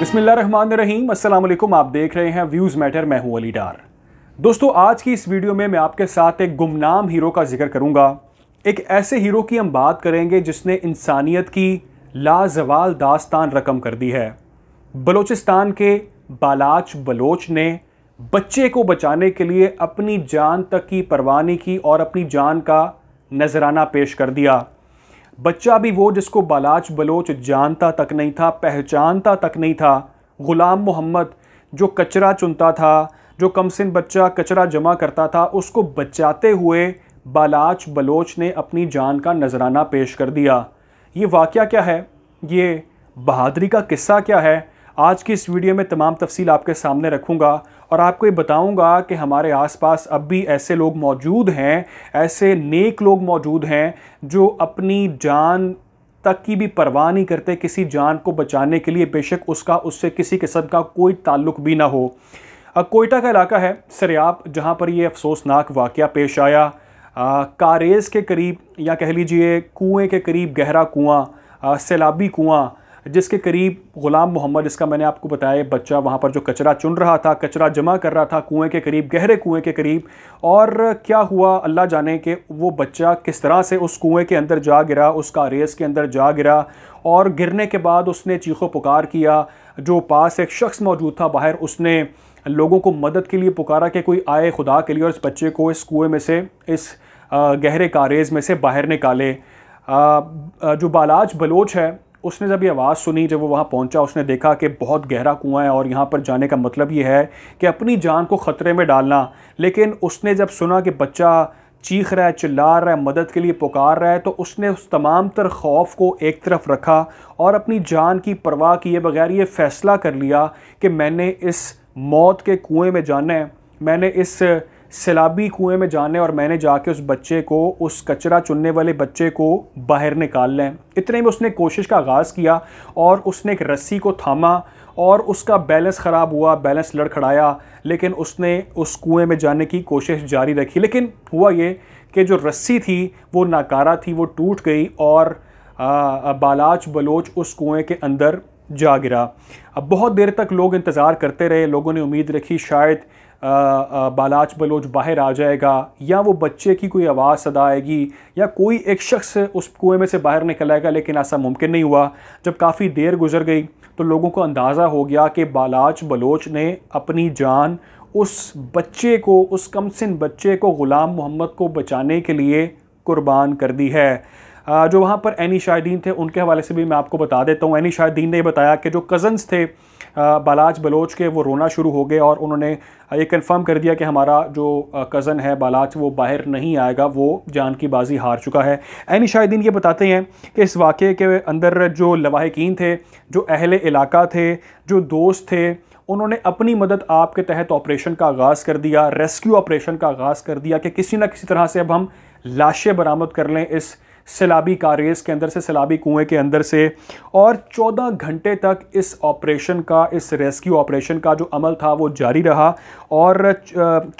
बिस्मिल्लाम असलम आप देख रहे हैं व्यूज़ मैटर मैं हूं अली डार दोस्तों आज की इस वीडियो में मैं आपके साथ एक गुमनाम हीरो का जिक्र करूंगा एक ऐसे हीरो की हम बात करेंगे जिसने इंसानियत की लाजवाल दास्तान रकम कर दी है बलोचिस्तान के बालाच बलोच ने बच्चे को बचाने के लिए अपनी जान तक की परवानी की और अपनी जान का नजराना पेश कर दिया बच्चा भी वो जिसको बालाच बलोच जानता तक नहीं था पहचानता तक नहीं था ग़ुलाम मोहम्मद जो कचरा चुनता था जो कमसिन बच्चा कचरा जमा करता था उसको बचाते हुए बालाच बलोच ने अपनी जान का नजराना पेश कर दिया ये वाक़ क्या है ये बहादरी का किस्सा क्या है आज की इस वीडियो में तमाम तफसील आपके सामने रखूँगा और आपको ये बताऊंगा कि हमारे आसपास अब भी ऐसे लोग मौजूद हैं ऐसे नेक लोग मौजूद हैं जो अपनी जान तक की भी परवाह नहीं करते किसी जान को बचाने के लिए बेशक उसका उससे किसी किस्म का कोई ताल्लुक भी ना हो कोयटा का इलाका है सरयाब जहाँ पर ये अफसोसनाक वाक़ पेश आया कारेज के करीब या कह लीजिए कुएँ के करीब गहरा कुआँ सैलाबी कुआँ जिसके करीब ग़ुलाम मोहम्मद इसका मैंने आपको बताया बच्चा वहाँ पर जो कचरा चुन रहा था कचरा जमा कर रहा था कुएं के करीब गहरे कुएं के करीब और क्या हुआ अल्लाह जाने कि वो बच्चा किस तरह से उस कुएं के अंदर जा गिरा उसका रेस के अंदर जा गिरा और गिरने के बाद उसने चीखों पुकार किया जो पास एक शख्स मौजूद था बाहर उसने लोगों को मदद के लिए पुकारा कि कोई आए खुदा के लिए और इस बच्चे को इस कुएँ में से इस गहरे कारेज में से बाहर निकाले जो बालाज बलोच है उसने जब ये आवाज़ सुनी जब वो वहाँ पहुँचा उसने देखा कि बहुत गहरा कुआं है और यहाँ पर जाने का मतलब ये है कि अपनी जान को ख़तरे में डालना लेकिन उसने जब सुना कि बच्चा चीख रहा है चिल्ला रहा है मदद के लिए पुकार रहा है तो उसने उस तमाम तर खौफ को एक तरफ रखा और अपनी जान की परवाह किए बगैर ये फ़ैसला कर लिया कि मैंने इस मौत के कुएँ में जाना है मैंने इस सैलाबी कुएं में जाने और मैंने जाके उस बच्चे को उस कचरा चुनने वाले बच्चे को बाहर निकाल लें इतने में उसने कोशिश का आगाज़ किया और उसने एक रस्सी को थामा और उसका बैलेंस ख़राब हुआ बैलेंस लड़खड़ाया लेकिन उसने उस कुएं में जाने की कोशिश जारी रखी लेकिन हुआ ये कि जो रस्सी थी वो नाकारा थी वो टूट गई और बालाच बलोच उस कुएं के अंदर जा गिरा अब बहुत देर तक लोग इंतज़ार करते रहे लोगों ने उम्मीद रखी शायद बालाच बलोच बाहर आ जाएगा या वो बच्चे की कोई आवाज़ सदा आएगी या कोई एक शख्स उस कुएं में से बाहर निकल आएगा लेकिन ऐसा मुमकिन नहीं हुआ जब काफ़ी देर गुजर गई तो लोगों को अंदाज़ा हो गया कि बालाच बलोच ने अपनी जान उस बच्चे को उस कमसिन बच्चे को ग़ुलाम मोहम्मद को बचाने के लिए कुर्बान कर दी है जो वहाँ पर एनी शाहिदीन थे उनके हवाले से भी मैं आपको बता देता हूँ एनी शाहिदीन ने बताया कि जो कज़न्स थे बालाज बलोच के वो रोना शुरू हो गए और उन्होंने ये कन्फर्म कर दिया कि हमारा जो कज़न है बालाज वो बाहर नहीं आएगा वो जान की बाजी हार चुका है एनी शाहिदीन ये बताते हैं कि इस वाक़े के अंदर जो लवाहकिन थे जो अहल इलाका थे जो दोस्त थे उन्होंने अपनी मदद आपके तहत ऑपरेशन का आगाज़ कर दिया रेस्क्यू ऑपरेशन का आगाज़ कर दिया कि किसी ना किसी तरह से अब हम लाशें बरामद कर लें इस सैलाबी कारेज के अंदर से सैलाबी कुएं के अंदर से और 14 घंटे तक इस ऑपरेशन का इस रेस्क्यू ऑपरेशन का जो अमल था वो जारी रहा और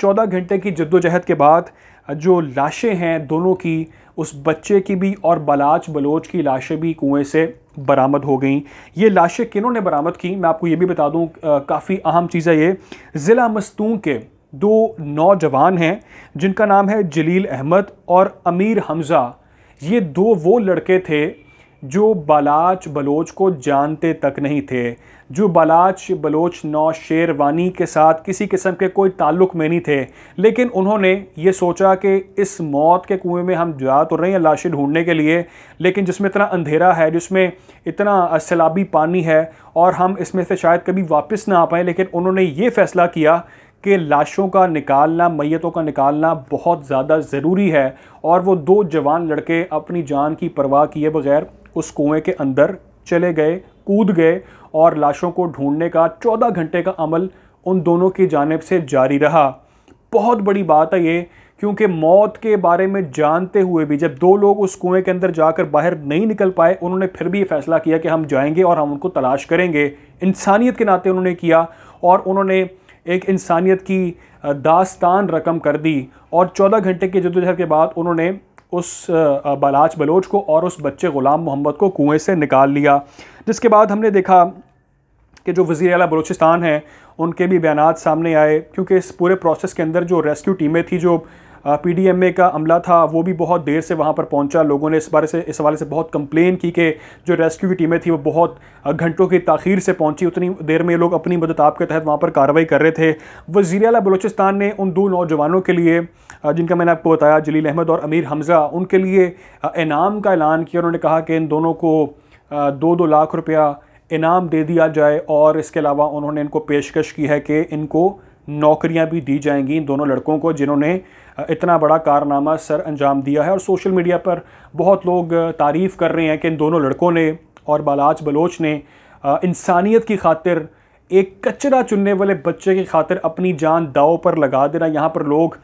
14 घंटे की जद्दोजहद के बाद जो लाशें हैं दोनों की उस बच्चे की भी और बलाच बलोच की लाशें भी कुएं से बरामद हो गई ये लाशें किनों ने बरामद की मैं आपको ये भी बता दूं काफ़ी अहम चीज़ है ये ज़िला मस्तूँ के दो नौजवान हैं जिनका नाम है जलील अहमद और अमीर हमज़ा ये दो वो लड़के थे जो बलाच बलोच को जानते तक नहीं थे जो बलाच बलोच नौ शेरवानी के साथ किसी किस्म के कोई ताल्लुक में नहीं थे लेकिन उन्होंने ये सोचा कि इस मौत के कुएं में हम जा तो रहे हैं लाशें ढूंढने के लिए लेकिन जिसमें इतना अंधेरा है जिसमें इतना सैलाबी पानी है और हम इसमें से शायद कभी वापस ना आ पाएँ लेकिन उन्होंने ये फ़ैसला किया कि लाशों का निकालना मैतों का निकालना बहुत ज़्यादा ज़रूरी है और वो दो जवान लड़के अपनी जान की परवाह किए बगैर उस कुएं के अंदर चले गए कूद गए और लाशों को ढूंढने का चौदह घंटे का अमल उन दोनों की जानब से जारी रहा बहुत बड़ी बात है ये क्योंकि मौत के बारे में जानते हुए भी जब दो लोग उस कुएं के अंदर जाकर बाहर नहीं निकल पाए उन्होंने फिर भी ये फैसला किया कि हम जाएंगे और हम उनको तलाश करेंगे इंसानियत के नाते उन्होंने किया और उन्होंने एक इंसानियत की दास्तान रकम कर दी और 14 घंटे की जदोजहद के बाद उन्होंने उस बलाच बलोच को और उस बच्चे ग़ुलाम मोहम्मद को कुएँ से निकाल लिया जिसके बाद हमने देखा कि जो वज़ी अला बलोचिस्तान हैं उनके भी बयान सामने आए क्योंकि इस पूरे प्रोसेस के अंदर जो रेस्क्यू टीमें थी जो पीडीएमए का अमला था वो भी बहुत देर से वहाँ पर पहुँचा लोगों ने इस बारे से इस हवाले से बहुत कंप्लेन की कि जो रेस्क्यू की टीमें थी वो बहुत घंटों की तखीर से पहुँची उतनी देर में लोग अपनी मदद आप के तहत वहाँ पर कार्रवाई कर रहे थे वजीर अला बलोचिस्तान ने उन दो नौजवानों के लिए जिनका मैंने आपको बताया जलील अहमद और अमीर हमज़ा उनके लिए इनाम का ऐलान किया उन्होंने कहा कि इन दोनों को दो दो लाख रुपया इनाम दे दिया जाए और इसके अलावा उन्होंने इनको पेशकश की है कि इनको नौकरियां भी दी जाएंगी इन दोनों लड़कों को जिन्होंने इतना बड़ा कारनामा सर अंजाम दिया है और सोशल मीडिया पर बहुत लोग तारीफ़ कर रहे हैं कि इन दोनों लड़कों ने और बालाज बलोच ने इंसानियत की खातिर एक कचरा चुनने वाले बच्चे की खातिर अपनी जान दाव पर लगा देना यहाँ पर लोग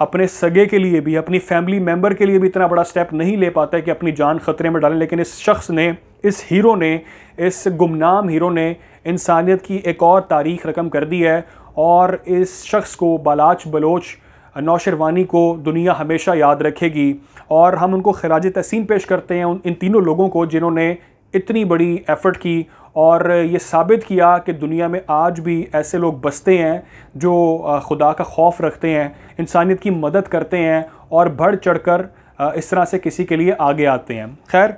अपने सगे के लिए भी अपनी फैमिली मेम्बर के लिए भी इतना बड़ा स्टेप नहीं ले पाता है कि अपनी जान खतरे में डालें लेकिन इस शख्स ने इस हीरो ने इस गुमनाम हीरो ने इंसानियत की एक और तारीख रकम कर दी है और इस शख्स को बलाच बलोच नौशरवानी को दुनिया हमेशा याद रखेगी और हम उनको खराज तहसीन पेश करते हैं उन इन तीनों लोगों को जिन्होंने इतनी बड़ी एफ़र्ट की और ये साबित किया कि दुनिया में आज भी ऐसे लोग बसते हैं जो खुदा का खौफ रखते हैं इंसानियत की मदद करते हैं और बढ़ चढ़ कर इस तरह से किसी के लिए आगे आते हैं खैर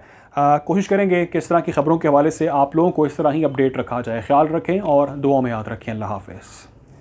कोशिश करेंगे कि इस तरह की ख़बरों के हवाले से आप लोगों को इस तरह ही अपडेट रखा जाए ख्याल रखें और दुआ में याद रखें अल्लाह हाफिज़